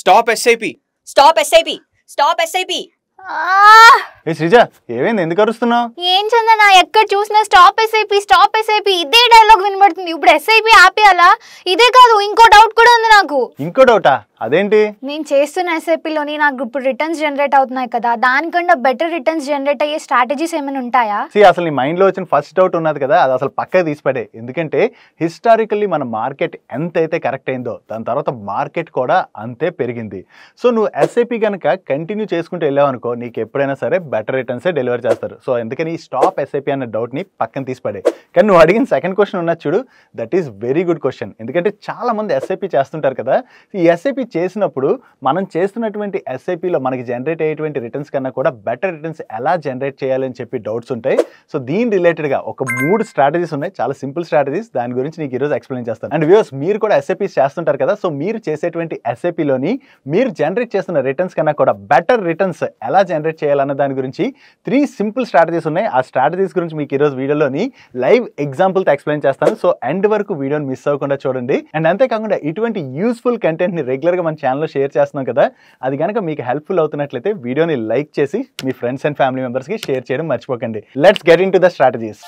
stop SIP stop SIP stop SIP ఏ శ్రీజ ఏమైంది ఎందుకు అరుస్తున్నావు ఏం నా ఎక్కడ చూసినా స్టాప్ ఎస్ఐపి స్టాప్ ఎస్ఐపి ఇదే డైలాగ్ వినబడుతుంది ఇప్పుడు ఎస్ఐపి ఆపేయాలా ఇదే కాదు ఇంకో డౌట్ కూడా ఉంది నాకు ఇంకో డౌటా అదేంటి నేను చేస్తున్న ఎస్ఐపిలోని నాకు ఇప్పుడు రిటర్న్స్ జనరేట్ అవుతున్నాయి కదా దానికన్నా బెటర్ రిటర్న్స్ జనరేట్ అయ్యే స్ట్రాటజీస్ ఏమైనా ఉంటాయా సి అసలు నీ మైండ్లో వచ్చిన ఫస్ట్ డౌట్ ఉన్నది కదా అది అసలు పక్కకి తీసిపడే ఎందుకంటే హిస్టారికల్లీ మన మార్కెట్ ఎంత అయితే కరెక్ట్ అయిందో దాని తర్వాత మార్కెట్ కూడా అంతే పెరిగింది సో నువ్వు ఎస్ఐపి కనుక కంటిన్యూ చేసుకుంటూ వెళ్ళావు అనుకో నీకు ఎప్పుడైనా సరే బెటర్ రిటర్న్సే డెలివర్ చేస్తారు సో అందుకని ఈ స్టాప్ ఎస్ఐపి అన్న డౌట్ని పక్కన తీసిపడే కానీ నువ్వు అడిగిన సెకండ్ క్వశ్చన్ ఉన్న చూడు that is very good question ఎందుకంటే చాలా మంది ఎస్ఐపి చేస్తుంటారు కదా ఈ ఎస్ఐపి చేసినప్పుడు మనం చేస్తున్నటువంటి ఎస్ఐపిలో మనకి జనరేట్ అయ్యేటువంటి రిటర్న్స్ కన్నా కూడా బెటర్ రిటర్న్స్ ఎలా జనరేట్ చేయాలని చెప్పి డౌట్స్ ఉంటాయి సో దీని రిలేటెడ్గా ఒక మూడు స్ట్రాటజీస్ ఉన్నాయి చాలా సింపుల్ స్ట్రాటజీస్ దాని గురించి నీకు ఈరోజు ఎక్స్ప్లెయిన్ చేస్తాను అండ్ వ్యూస్ మీరు కూడా ఎస్ఐపీస్ చేస్తుంటారు కదా సో మీరు చేసేటువంటి ఎస్ఐపిలోని మీరు జనరేట్ చేస్తున్న రిటర్న్స్ కన్నా కూడా బెటర్ రిటర్న్స్ ఎలా జనరేట్ చేయాలన్న దాని గురించి త్రీ సింపుల్ స్ట్రాటజీస్ ఉన్నాయి ఆ స్ట్రాటజీస్ గురించి మీకు ఈరోజు వీడియోలోని లైవ్ ఎగ్జాంపుల్తో ఎక్స్ప్లెయిన్ చేస్తాను సో ఎండ్ వరకు వీడియోని మిస్ అవ్వకుండా చూడండి అండ్ అంతేకాకుండా ఇటువంటి యూస్ఫుల్ కంటెంట్ని రెగ్యులర్ రెగ్యులర్గా మన ఛానల్లో షేర్ చేస్తున్నాం కదా అది కనుక మీకు హెల్ప్ఫుల్ అవుతున్నట్లయితే వీడియోని లైక్ చేసి మీ ఫ్రెండ్స్ అండ్ ఫ్యామిలీ మెంబర్స్కి షేర్ చేయడం మర్చిపోకండి let's get into the strategies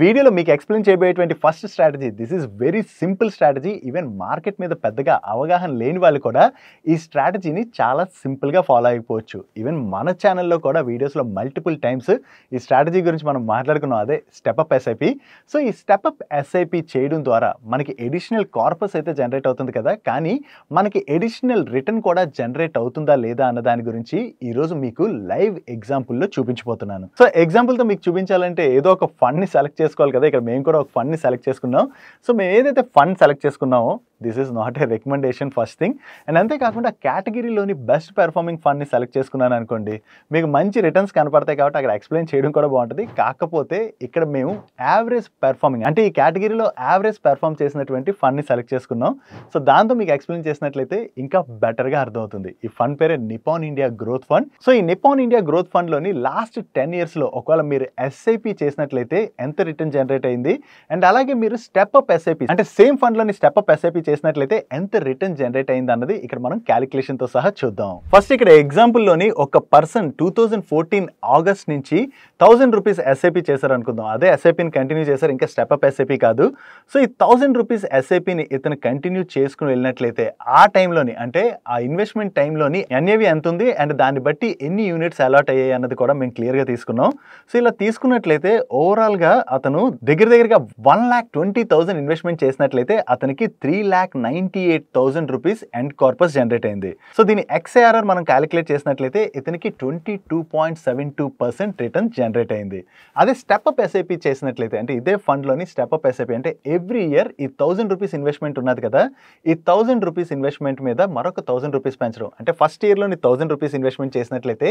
వీడియోలో మీకు ఎక్స్ప్లెయిన్ చేయబోయేటువంటి first strategy this is very simple strategy even market మీద పెద్దగా అవగాహన లేని వాళ్ళు కూడా ఈ స్ట్రాటజీని చాలా సింపుల్గా ఫాలో అయిపోవచ్చు ఈవెన్ మన ఛానల్లో కూడా వీడియోస్లో మల్టిపుల్ టైమ్స్ ఈ స్ట్రాటజీ గురించి మనం మాట్లాడుకున్నాం అదే స్టెప్అప్ ఎస్ఐపి సో ఈ స్టెప్అప్ ఎస్ఐపి చేయడం ద్వారా మనకి ఎడిషనల్ కార్పస్ అయితే జనరేట్ అవుతుంది కదా కానీ మనకి ఎడిషనల్ రిటర్న్ కూడా జనరేట్ అవుతుందా లేదా అన్న దాని గురించి ఈరోజు మీకు లైవ్ ఎగ్జాంపుల్లో చూపించబోతున్నాను సో ఎగ్జాంపుల్తో మీకు చూపించాలంటే ఏదో ఒక ఫండ్ని సెలెక్ట్ చేసుకోవాలి కదా ఇక్కడ మేము కూడా ఒక ఫండ్ని సెలెక్ట్ చేసుకున్నాం సో మేము ఏదైతే ఫండ్ సెలెక్ట్ చేసుకున్నామో this is not a recommendation first thing and అంతేకాకుండా కేటగిరీలోని బెస్ట్ పెర్ఫార్మింగ్ ఫండ్ని సెలెక్ట్ చేసుకున్నాను అనుకోండి మీకు మంచి రిటర్న్స్ కనపడతాయి కాబట్టి అక్కడ ఎక్స్ప్లెయిన్ చేయడం కూడా బాగుంటుంది కాకపోతే ఇక్కడ మేము యావరేజ్ పెర్ఫార్మింగ్ అంటే ఈ కేటగిరీలో యావరేజ్ పెర్ఫామ్ చేసినటువంటి ఫండ్ని సెలెక్ట్ చేసుకున్నాం సో దాంతో మీకు ఎక్స్ప్లెయిన్ చేసినట్లయితే ఇంకా బెటర్గా అర్థమవుతుంది ఈ ఫండ్ పేరే Nippon India growth fund so ఈ నిపాన్ ఇండియా గ్రోత్ ఫండ్లోని లాస్ట్ టెన్ ఇయర్స్లో ఒకవేళ మీరు ఎస్ఐపి చేసినట్లయితే ఎంత రిటర్న్ జనరేట్ అయింది అండ్ అలాగే మీరు స్టెప్ అప్ ఎస్ఐపి అంటే సేమ్ ఫండ్లోని స్టెప్ అప్ ఎస్ఐపి చేసినట్లయితే ఎంత రిటర్న్ జనరేట్ అయింది అన్నది ఇక్కడ మనం క్యాలిక్యులేషన్తో సహా చూద్దాం ఫస్ట్ ఇక్కడ ఎగ్జాంపుల్లోని ఒక పర్సన్ టూ ఫోర్టీన్ ఆగస్ట్ నుంచి థౌసండ్ రూపీస్ ఎస్ఐపి చేశారు అనుకుందాం అదే ఎస్ఐపిని కంటిన్యూ చేశారు ఇంకా స్టెప్ అప్ ఎస్ఐపి కాదు సో ఈ థౌసండ్ రూపీస్ ఎస్ఐపిని ఇతను కంటిన్యూ చేసుకుని వెళ్ళినట్లయితే ఆ టైంలోని అంటే ఆ ఇన్వెస్ట్మెంట్ టైంలోని ఎన్ఏవి ఎంత ఉంది అండ్ దాన్ని బట్టి ఎన్ని యూనిట్స్ అలాట్ అయ్యాయి అన్నది కూడా మేము క్లియర్గా తీసుకున్నాం సో ఇలా తీసుకున్నట్లయితే ఓవరాల్గా అతను దగ్గర దగ్గరగా one lakh twenty thousand investment చేసినట్లయితే అతనికి three lakh lakh ninety eight thousand rupees and corpus generate అయింది సో దీని ఎక్స్ఐఆర్ఆర్ మనం క్యాలిక్యులేట్ చేసినట్లయితే ఇతనికి twenty two point seven two percent return generate అయింది అదే స్టెప్ అప్ ఎస్ఐపి చేసినట్లయితే అంటే ఇదే ఫండ్లోని స్టెప్ అప్ ఎస్ఐపి అంటే ఎవ్రీ ఇయర్ ఈ థౌసండ్ రూపీస్ ఇన్వెస్ట్మెంట్ ఉన్నది కదా ఈ థౌసండ్ రూపీస్ ఇన్వెస్ట్మెంట్ మీద మరొక థౌసండ్ రూపీస్ పెంచడం అంటే ఫస్ట్ ఇయర్లోని థౌసండ్ రూపీస్ ఇన్వెస్ట్మెంట్ చేసినట్లయితే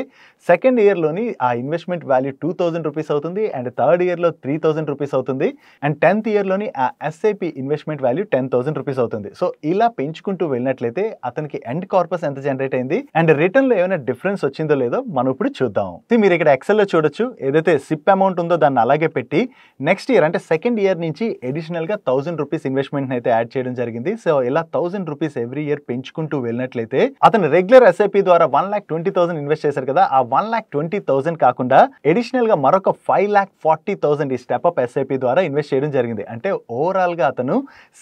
సెకండ్ ఇయర్లోని ఆ investment value two thousand rupees అవుతుంది అండ్ థర్డ్ ఇయర్లో త్రీ థౌసండ్ రూపీస్ అవుతుంది అండ్ టెన్త్ ఇయర్లోని ఆ SIP investment value ten thousand rupees అవుతుంది వస్తుంది సో ఇలా పెంచుకుంటూ వెళ్ళినట్లయితే అతనికి ఎండ్ కార్పస్ ఎంత జనరేట్ అయింది అండ్ రిటర్న్ లో ఏమైనా డిఫరెన్స్ వచ్చిందో లేదో మనం ఇప్పుడు చూద్దాం మీరు ఇక్కడ ఎక్సెల్ లో చూడొచ్చు ఏదైతే సిప్ అమౌంట్ ఉందో దాన్ని అలాగే పెట్టి నెక్స్ట్ ఇయర్ అంటే సెకండ్ ఇయర్ నుంచి అడిషనల్ గా థౌసండ్ రూపీస్ ఇన్వెస్ట్మెంట్ అయితే యాడ్ చేయడం జరిగింది సో ఇలా థౌసండ్ రూపీస్ ఎవ్రీ ఇయర్ పెంచుకుంటూ వెళ్ళినట్లయితే అతను రెగ్యులర్ ఎస్ఐపి ద్వారా one lakh twenty thousand invest చేశారు కదా ఆ వన్ లాక్ ట్వంటీ థౌసండ్ కాకుండా అడిషనల్ గా మరొక ఫైవ్ లాక్ ఫార్టీ థౌసండ్ ఈ స్టెప్ అప్ ఎస్ఐపి ద్వారా ఇన్వెస్ట్ చేయడం జరిగింది అంటే ఓవరాల్ గా అతను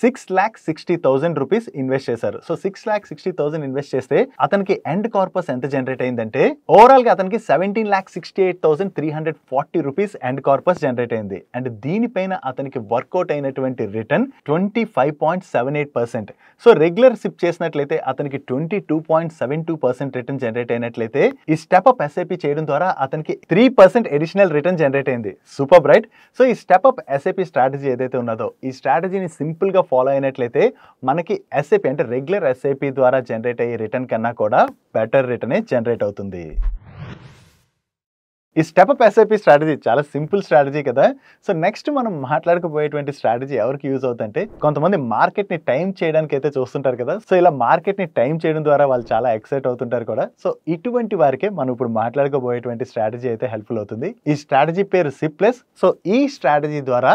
six lakh sixty thousand rupees invest చేశారు so six lakh sixty thousand invest చేస్తే అతనికి ఎండ్ కార్పస్ ఎంత జనరేట్ అయిందంటే ఓవరాల్ గా అతనికి seventeen lakh sixty eight thousand three hundred forty rupees end corpus generate అయింది అండ్ దీనిపైన అతనికి వర్కౌట్ అయినటువంటి return twenty five point seven eight percent so regular SIP చేసినట్లయితే అతనికి twenty two point seven two percent return generate అయినట్లయితే ఈ step up SIP చేయడం ద్వారా అతనికి three percent additional return generate అయింది సూపర్ బ్రైట్ సో ఈ స్టెప్ అప్ ఎస్ఐపి స్ట్రాటజీ ఏదైతే ఉన్నదో ఈ స్ట్రాటజీని సింపుల్ గా ఫాలో అయినట్లయితే మనకి ఎస్ఐపి అంటే రెగ్యులర్ ఎస్ఐపి ద్వారా జనరేట్ అయ్యే రిటర్న్ కన్నా కూడా బెటర్ రిటర్నే జనరేట్ అవుతుంది ఈ స్టెప్ అప్ ఎస్ఐపి స్ట్రాటజీ చాలా సింపుల్ స్ట్రాటజీ కదా సో నెక్స్ట్ మనం మాట్లాడకపోయేటువంటి స్ట్రాటజీ ఎవరికి యూజ్ అవుతుందంటే కొంతమంది మార్కెట్ని టైం చేయడానికి అయితే చూస్తుంటారు కదా సో ఇలా మార్కెట్ని టైం చేయడం ద్వారా వాళ్ళు చాలా ఎక్సైట్ అవుతుంటారు కూడా సో ఇటువంటి వారికే మనం ఇప్పుడు మాట్లాడకపోయేటువంటి స్ట్రాటజీ అయితే హెల్ప్ఫుల్ అవుతుంది ఈ స్ట్రాటజీ పేరు సిప్ ప్లస్ సో ఈ స్ట్రాటజీ ద్వారా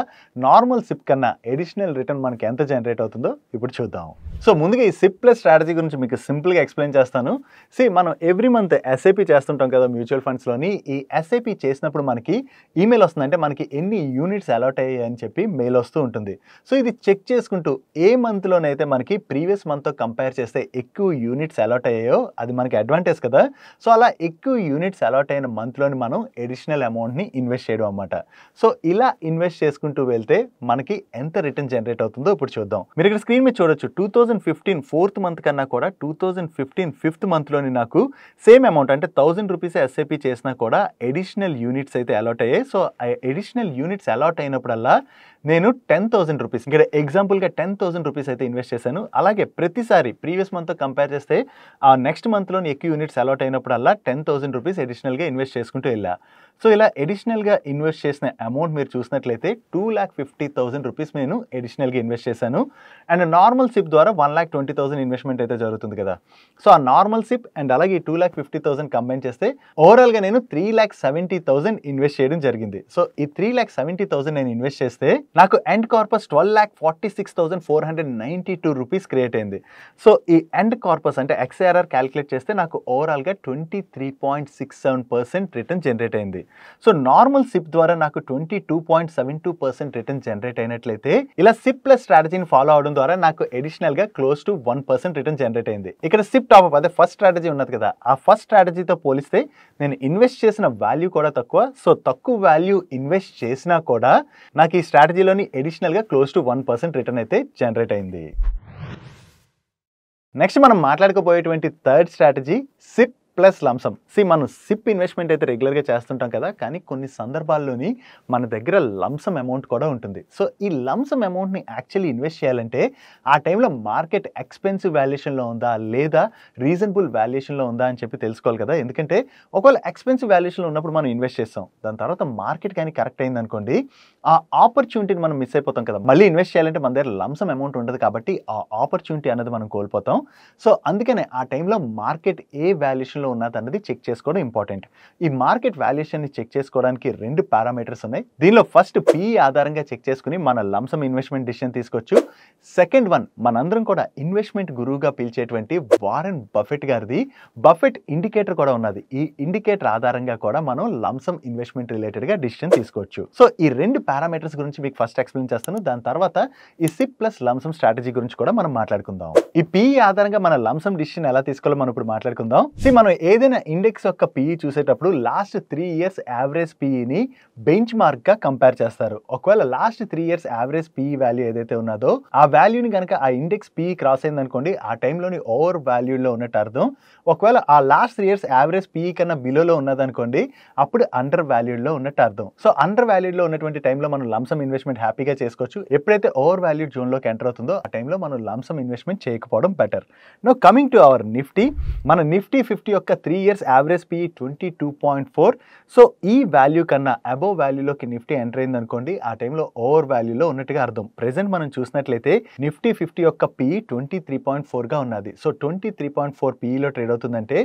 నార్మల్ సిప్ కన్నా ఎడిషనల్ రిటర్న్ మనకి ఎంత జనరేట్ అవుతుందో ఇప్పుడు చూద్దాం సో ముందుగా ఈ సిప్ ప్లస్ స్ట్రాటజీ గురించి మీకు సింపుల్గా ఎక్స్ప్లెయిన్ చేస్తాను సి మనం ఎవ్రీ మంత్ ఎస్ఐపి చేస్తుంటాం కదా మ్యూచువల్ ఫండ్స్లోని ఈ ఎస్ఐపి చేసినప్పుడు మనకి ఈమెయిల్ వస్తుందంటే మనకి ఎన్ని యూనిట్స్ అలాట్ అయ్యాయి అని చెప్పి మెయిల్ వస్తూ ఉంటుంది సో ఇది చెక్ చేసుకుంటూ ఏ మంత్లోనైతే మనకి ప్రీవియస్ మంత్తో కంపేర్ చేస్తే ఎక్కువ యూనిట్స్ అలాట్ అయ్యాయో అది మనకి అడ్వాంటేజ్ కదా సో అలా ఎక్కువ యూనిట్స్ అలాట్ అయిన మంత్లోని మనం ఎడిషనల్ అమౌంట్ని ఇన్వెస్ట్ చేయడం అనమాట సో ఇలా ఇన్వెస్ట్ చేసుకుంటూ వెళ్తే మనకి ఎంత రిటర్న్ జనరేట్ అవుతుందో ఇప్పుడు చూద్దాం మీరు ఇక్కడ స్క్రీన్ మీద చూడొచ్చు two thousand fifteen fourth month కన్నా కూడా టూ థౌజండ్ ఫిఫ్టీన్ ఫిఫ్త్ మంత్లోని నాకు సేమ్ అమౌంట్ అంటే థౌజండ్ రూపీస్ ఎస్ఏపీ చేసినా కూడా ఎడిషనల్ యూనిట్స్ అయితే అలాట్ అయ్యాయి సో ఎడిషనల్ యూనిట్స్ అలాట్ అయినప్పుడల్లా నేను టెన్ థౌసండ్ రూపీస్ ఇక్కడ ఎగ్జాంపుల్గా టెన్ థౌసండ్ రూపీస్ అయితే ఇన్వెస్ట్ చేశాను అలాగే ప్రతిసారి ప్రీవియస్ మంత్తో కంపేర్ చేస్తే ఆ నెక్స్ట్ మంత్లో ఎక్కువ యూనిట్స్ అలాట్ అయినప్పుడల్లా టెన్ థౌసండ్ రూపీస్ అడిషనల్గా ఇన్వెస్ట్ చేసుకుంటూ వెళ్ళా సో ఇలా అడిషనల్గా ఇన్వెస్ట్ చేసిన అమౌంట్ మీరు చూసినట్లయితే two lakh fifty thousand rupees నేను అడిషనల్గా ఇన్వెస్ట్ చేశాను అండ్ నార్మల్ సిప్ ద్వారా one lakh twenty thousand investment అయితే జరుగుతుంది కదా సో ఆ నార్మల్ సిప్ అండ్ అలాగే two lakh fifty thousand combine చేస్తే ఓవరాల్గా నేను three lakh seventy thousand invest చేయడం జరిగింది సో ఈ త్రీ ల్యాక్ సెవెంటీ థౌసండ్ నేను ఇన్వెస్ట్ చేస్తే నాకు end corpus twelve lakh forty six thousand four hundred ninety two rupees create అయింది సో ఈ ఎండ్ కార్పస్ అంటే ఎక్స్ఏఆర్ఆర్ క్యాలిక్యులేట్ చేస్తే నాకు ఓవరాల్గా twenty three point six seven percent return generate అయింది సో నార్మల్ సిప్ ద్వారా నాకు twenty two point seven two percent return generate అయినట్లయితే ఇలా సిప్ ప్లస్ స్ట్రాటజీని ఫాలో అవడం ద్వారా నాకు అడిషనల్గా close to one percent return generate అయింది ఇక్కడ సిప్ టాప్ అప్ అదే ఫస్ట్ స్ట్రాటజీ ఉన్నది కదా ఆ ఫస్ట్ స్ట్రాటజీతో పోలిస్తే నేను ఇన్వెస్ట్ చేసిన వాల్యూ కూడా తక్కువ సో తక్కువ వాల్యూ ఇన్వెస్ట్ చేసినా కూడా నాకు ఈ స్ట్రాటజీ టెక్నాలజీలోని ఎడిషనల్గా close to one percent return అయితే జనరేట్ అయింది నెక్స్ట్ మనం మాట్లాడుకోబోయేటువంటి third strategy SIP plus lump sum సి మనం సిప్ ఇన్వెస్ట్మెంట్ అయితే రెగ్యులర్గా చేస్తుంటాం కదా కానీ కొన్ని సందర్భాల్లోని మన దగ్గర లంసం అమౌంట్ కూడా ఉంటుంది సో ఈ లంసం అమౌంట్ని యాక్చువల్లీ ఇన్వెస్ట్ చేయాలంటే ఆ టైంలో మార్కెట్ ఎక్స్పెన్సివ్ వాల్యుయేషన్లో ఉందా లేదా రీజనబుల్ వాల్యుయేషన్లో ఉందా అని చెప్పి తెలుసుకోవాలి కదా ఎందుకంటే ఒకవేళ ఎక్స్పెన్సివ్ వాల్యుయేషన్లో ఉన్నప్పుడు మనం ఇన్వెస్ట్ చేస్తాం దాని తర్వాత మార్కెట్ కానీ కరెక్ట్ అయింది అనుకోండి ఆ ఆపర్చునిటీని మనం మిస్ అయిపోతాం కదా మళ్ళీ ఇన్వెస్ట్ చేయాలంటే మన దగ్గర లంసం అమౌంట్ ఉండదు కాబట్టి ఆ ఆపర్చునిటీ అనేది మనం కోల్పోతాం సో అందుకనే ఆ టైంలో మార్కెట్ ఏ వాల్యుయేషన్లో ఉన్నది అన్నది చెక్ చేసుకోవడం ఇంపార్టెంట్ ఈ మార్కెట్ వాల్యుయేషన్ని చెక్ చేసుకోవడానికి రెండు పారామీటర్స్ ఉన్నాయి దీనిలో ఫస్ట్ పీ ఆధారంగా చెక్ చేసుకుని మన లంసం ఇన్వెస్ట్మెంట్ డిసిషన్ తీసుకోవచ్చు సెకండ్ వన్ మనందరం కూడా ఇన్వెస్ట్మెంట్ గురువుగా పిలిచేటువంటి వారెన్ బఫెట్ గారిది బఫెట్ ఇండికేటర్ కూడా ఉన్నది ఈ ఇండికేటర్ ఆధారంగా కూడా మనం లంసం ఇన్వెస్ట్మెంట్ రిలేటెడ్గా డిసిషన్ తీసుకోవచ్చు సో ఈ రెండు పారామీటర్స్ గురించి మీకు ఫస్ట్ ఎక్స్ప్లెయిన్ చేస్తాను దాని తర్వాత ఈ సిప్ ప్లస్ లంసం స్ట్రాటజీ గురించి కూడా మనం మాట్లాడుకుందాం ఈ పి ఆధారంగా మన లంసం డిసిషన్ ఎలా తీసుకోవాలో మనం ఇప్పుడు మాట్లాడుకుందాం సి మనం ఏదైనా ఇండెక్స్ యొక్క పిఈ చూసేటప్పుడు లాస్ట్ త్రీ ఇయర్స్ యావరేజ్ పిఈని బెంచ్ మార్క్గా కంపేర్ చేస్తారు ఒకవేళ last three years average PE value ఏదైతే ఉన్నదో ఆ వాల్యూని కనుక ఆ ఇండెక్స్ పిఈ క్రాస్ అయింది అనుకోండి ఆ టైంలోని ఓవర్ వాల్యూలో ఉన్నట్టు అర్థం ఒకవేళ ఆ last three years average PE కన్నా బిలోలో ఉన్నదనుకోండి అప్పుడు అండర్ వాల్యూడ్లో ఉన్నట్టు అర్థం సో అండర్ వాల్యూడ్లో ఉన్నటువంటి టైం టైంలో మనం లంసం ఇన్వెస్ట్మెంట్ హ్యాపీగా చేసుకోవచ్చు ఎప్పుడైతే ఓవర్ వాల్యూడ్ జోన్లోకి ఎంటర్ అవుతుందో ఆ టైంలో మనం లంసం ఇన్వెస్ట్మెంట్ చేయకపోవడం better no coming to our Nifty మన నిఫ్టీ ఫిఫ్టీ యొక్క three years average PE twenty two point four so ఈ వాల్యూ కన్నా అబోవ్ వాల్యూలోకి నిఫ్టీ ఎంటర్ అయింది అనుకోండి ఆ టైంలో ఓవర్ వాల్యూలో ఉన్నట్టుగా అర్థం ప్రెసెంట్ మనం చూసినట్లయితే నిఫ్టీ ఫిఫ్టీ యొక్క పీ ట్వంటీ త్రీ పాయింట్ ఫోర్గా ఉన్నది so twenty three point four పీఈలో ట్రేడ్ అవుతుందంటే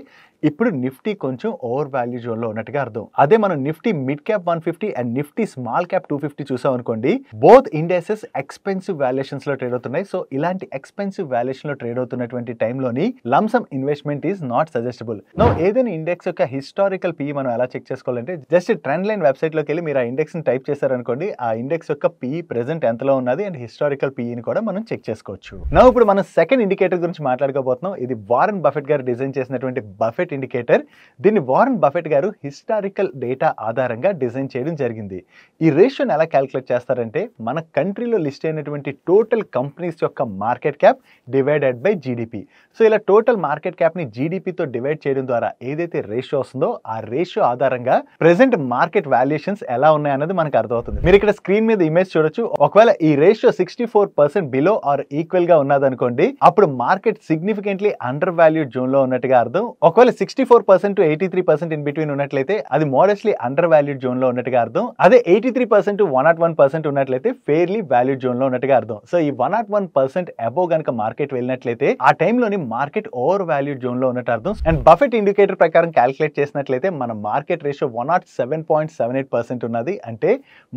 ఇప్పుడు నిఫ్టీ కొంచెం ఓవర్ వాల్యూ జోన్లో ఉన్నట్టుగా అర్థం అదే మనం Nifty mid cap one fifty and Nifty small cap two fifty చూసాం అనుకోండి బోత్ ఇండెసెస్ ఎక్స్పెన్సివ్ వాల్యుయేషన్స్ లో ట్రేడ్ అవుతున్నాయి సో ఇలాంటి ఎక్స్పెన్సివ్ వాల్యుయేషన్ లో ట్రేడ్ అవుతున్నటువంటి టైంలోని lump sum investment is not suggestible no ఏదైనా ఇండెక్స్ యొక్క హిస్టారికల్ పీ మనం ఎలా చెక్ చేసుకోవాలంటే జస్ట్ ట్రెండ్ లైన్ వెబ్సైట్ లోకి వెళ్ళి మీరు ఆ ఇండెక్స్ ని టైప్ చేశారనుకోండి ఆ ఇండెక్స్ యొక్క పీ ప్రెసెంట్ ఎంతలో ఉన్నది అండ్ హిస్టారికల్ పీఈని కూడా మనం చెక్ చేసుకోవచ్చు నా ఇప్పుడు మనం సెకండ్ ఇండికేటర్ గురించి మాట్లాడుకోబోతున్నాం ఇది వారన్ బఫెట్ గారు డిజైన్ చేసినటువంటి బఫెట్ ఇండికేటర్ దీన్ని వారన్ బఫెట్ గారు హిస్టారికల్ డేటా ఆధారంగా డిజైన్ చేయడం జరిగింది ఈ రేషియోని ఎలా క్యాలిక్యులేట్ చేస్తారంటే మన కంట్రీలో లిస్ట్ అయినటువంటి టోటల్ కంపెనీస్ యొక్క market cap divided by GDP so ఇలా టోటల్ మార్కెట్ క్యాప్ని జీడిపితో డివైడ్ చేయడం ద్వారా ఏదైతే రేషియో వస్తుందో ఆ రేషియో ఆధారంగా ప్రెసెంట్ మార్కెట్ వాల్యుయేషన్స్ ఎలా ఉన్నాయన్నది మనకు అర్థమవుతుంది మీరు ఇక్కడ స్క్రీన్ మీద ఇమేజ్ చూడొచ్చు ఒకవేళ ఈ ratio sixty four percent below or equal గా ఉన్నదనుకోండి అప్పుడు market significantly undervalued zone లో ఉన్నట్టుగా అర్థం ఒకవేళ sixty four percent eighty three percent in between ఉన్నట్లయితే అది మోడస్ట్లీ అండర్ వాల్యూడ్ జోన్ లో ఉన్నట్టుగా అర్థం అదే eighty three percent one nought one percent ఉన్నట్లయితే ఫెయిర్లీ వాల్యూ జోన్లో ఉన్నట్టుగా అర్థం సో ఈ one nought one percent above కనుక మార్కెట్ వెళ్ళినట్లయితే ఆ టైంలోని మార్కెట్ ఓవర్ వాల్యూ జోన్లో ఉన్నట్టు అర్థం అండ్ బఫెట్ ఇండికేటర్ ప్రకారం క్యాలిక్యులేట్ చేసినట్లయితే మన market ratio one nought seven point seven eight percent ఉన్నది అంటే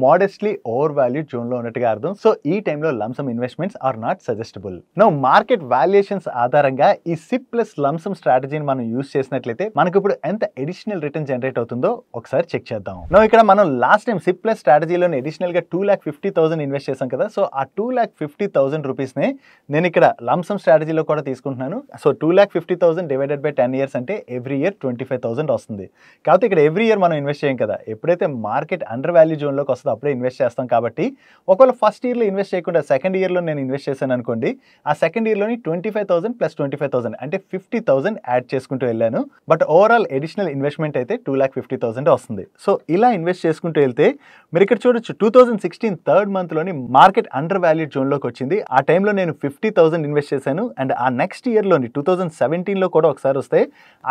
మోడెస్ట్లీ ఓవర్ వాల్యూ జోన్లో ఉన్నట్టుగా అర్థం సో ఈ టైంలో lump sum investments are not suggestible no market valuations ఆధారంగా ఈ సిప్ ప్లస్ లంసమ్ స్ట్రాటజీని మనం యూస్ చేసినట్లయితే మనకు ఇప్పుడు ఎంత అడిషనల్ రిటర్న్ జనరేట్ అవుతుందో ఒకసారి చెక్ చేద్దాం నో ఇక్కడ మనం లాస్ట్ టైం సిప్ ప్లస్ స్ట్రాటజీలోని ఎడిషనల్గా two lakh fifty thousand invest చేశాం కదా సో ఆ టూ ల్యాక్ ఫిఫ్టీ థౌసండ్ రూపీస్ని నేను ఇక్కడ లంసమ్ స్ట్రాటజీలో కూడా తీసుకుంటున్నాను so two lakh fifty thousand divided by ten years అంటే every year twenty five thousand వస్తుంది కాబట్టి ఇక్కడ ఎవ్రీ ఇయర్ మనం ఇన్వెస్ట్ చేయం కదా ఎప్పుడైతే మార్కెట్ అండర్ వాల్యూ జోన్లోకి వస్తుందో అప్పుడే ఇన్వెస్ట్ చేస్తాం కాబట్టి ఒకవేళ ఫస్ట్ ఇయర్లో ఇన్వెస్ట్ చేయకుండా సెకండ్ ఇయర్లో నేను ఇన్వెస్ట్ చేశాను అనుకోండి ఆ సెకండ్ ఇయర్లోని twenty five thousand plus twenty five thousand అంటే ఫిఫ్టీ థౌసండ్ యాడ్ చేసుకుంటూ వెళ్ళాను బట్ ఓవరాల్ ఎడిషనల్ ఇన్వెస్ట్మెంట్ అయితే టూ ల్యాక్ ఫిఫ్టీ థౌసండ్ వస్తుంది సో ఇలా ఇన్వెస్ట్ చేసుకుంటూ వెళ్తే మీరు ఇక్కడ చూడ చూడొచ్చు టూ థౌజండ్ సిక్స్టీన్ థర్డ్ మంత్లోని మార్కెట్ అండర్ వాల్యూడ్ జోన్లోకి వచ్చింది ఆ టైంలో నేను ఫిఫ్టీ థౌసండ్ ఇన్వెస్ట్ చేశాను అండ్ ఆ నెక్స్ట్ ఇయర్లోని టూ థౌసండ్ సెవెంటీన్లో కూడా ఒకసారి వస్తే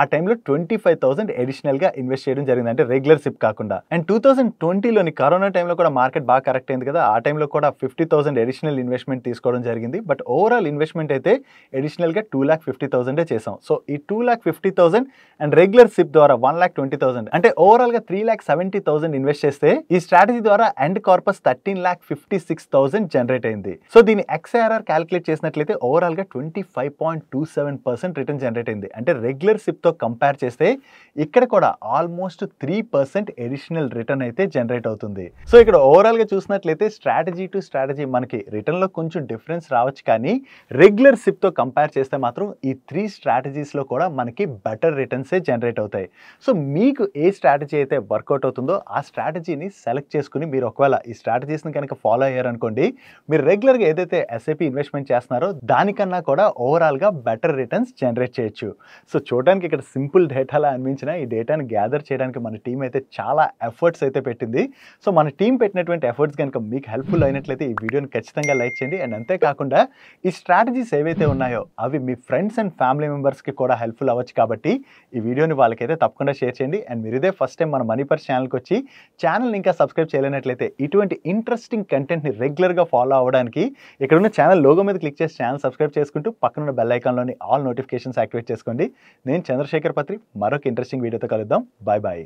ఆ టైంలో ట్వంటీ ఫైవ్ థౌసండ్ అడిషనల్గా ఇన్వెస్ట్ చేయడం జరిగింది అంటే రెగ్యులర్ షిప్ కాకుండా అండ్ టూ థౌసండ్ ట్వంటీలోని కరోనా టైంలో కూడా మార్కెట్ బాగా కరెక్ట్ అయింది కదా ఆ టైంలో కూడా ఫిఫ్టీ థౌసండ్ అడిషనల్ ఇన్వెస్ట్మెంట్ తీసుకోవడం జరిగింది బట్ ఓవరాల్ ఇన్వెస్ట్మెంట్ అయితే అడిషనల్గా టూ ల్యాక్ ఫిఫ్టీ థౌసండే చేసాం సో ఈ two lakh fifty thousand and regular SIP ద్వారా వన్ ల్యాక్ ట్వంటీ థౌసండ్ అంటే ఓవరాల్గా three lakh seventy thousand invest చేస్తే ఈ స్ట్రాటజీ ద్వారా and corpus thirteen lakh fifty six thousand generate అయింది సో దీని ఎక్స్ఐఆర్ఆర్ క్యాలిక్యులేట్ చేసినట్లయితే ఓవరాల్ గా twenty five point two seven percent return generate అయింది అంటే రెగ్యులర్ తో కంపేర్ చేస్తే ఇక్కడ కూడా almost three percent additional return అయితే జనరేట్ అవుతుంది సో ఇక్కడ ఓవరాల్ గా చూసినట్లయితే స్ట్రాటజీ టు స్ట్రాటజీ మనకి రిటర్న్ లో కొంచెం డిఫరెన్స్ రావచ్చు కానీ రెగ్యులర్ తో కంపేర్ చేస్తే మాత్రం ఈ త్రీ స్ట్రాటజీస్ లో కూడా మనకి బెటర్ రిటర్న్స్ జనరేట్ అవుతాయి సో మీకు ఏ స్ట్రాటజీ అయితే వర్కౌట్ అవుతుందో ఆ స్ట్రాటజీని సెలెక్ట్ చేసుకుని మీరు ఒకవేళ ఈ స్ట్రాటజీస్ని కనుక ఫాలో అయ్యారనుకోండి మీరు రెగ్యులర్గా ఏదైతే ఎస్ఐపి ఇన్వెస్ట్మెంట్ చేస్తున్నారో దానికన్నా కూడా ఓవరాల్గా బెటర్ రిటర్న్స్ జనరేట్ చేయొచ్చు సో చూడడానికి ఇక్కడ సింపుల్ డేటాలా అనిపించిన ఈ డేటాను గ్యాదర్ చేయడానికి మన టీం అయితే చాలా ఎఫర్ట్స్ అయితే పెట్టింది సో మన టీం పెట్టినటువంటి ఎఫర్ట్స్ కనుక మీకు హెల్ప్ఫుల్ అయినట్లయితే ఈ వీడియోని ఖచ్చితంగా లైక్ చేయండి అండ్ అంతేకాకుండా ఈ స్ట్రాటజీస్ ఏవైతే ఉన్నాయో అవి మీ ఫ్రెండ్స్ అండ్ ఫ్యామిలీ మెంబర్స్కి కూడా హెల్ప్ఫుల్ అవ్వచ్చు కాబట్టి ఈ వీడియోని వాళ్ళకైతే తప్పకుండా షేర్ చేయండి అండ్ మీరు ఇదే ఫస్ట్ టైం మన మనీ ఛానల్కి వచ్చి ఛానల్ని ఇంకా సబ్స్క్రైబ్ చేయలేనట్లయితే అయితే ఇటువంటి ఇంట్రెస్టింగ్ కంటెంట్ని రెగ్యులర్గా ఫాలో అవ్వడానికి ఇక్కడున్న ఛానల్ లోగో మీద క్లిక్ చేసి ఛానల్ సబ్స్క్రైబ్ చేసుకుంటూ పక్కన బెల్ ఐకాన్లోని ఆల్ నోటిఫికేషన్స్ యాక్టివేట్ చేసుకోండి నేను చంద్రశేఖర్ పత్రి మరొక ఇంట్రెస్టింగ్ వీడియోతో కలుద్దాం బాయ్ బాయ్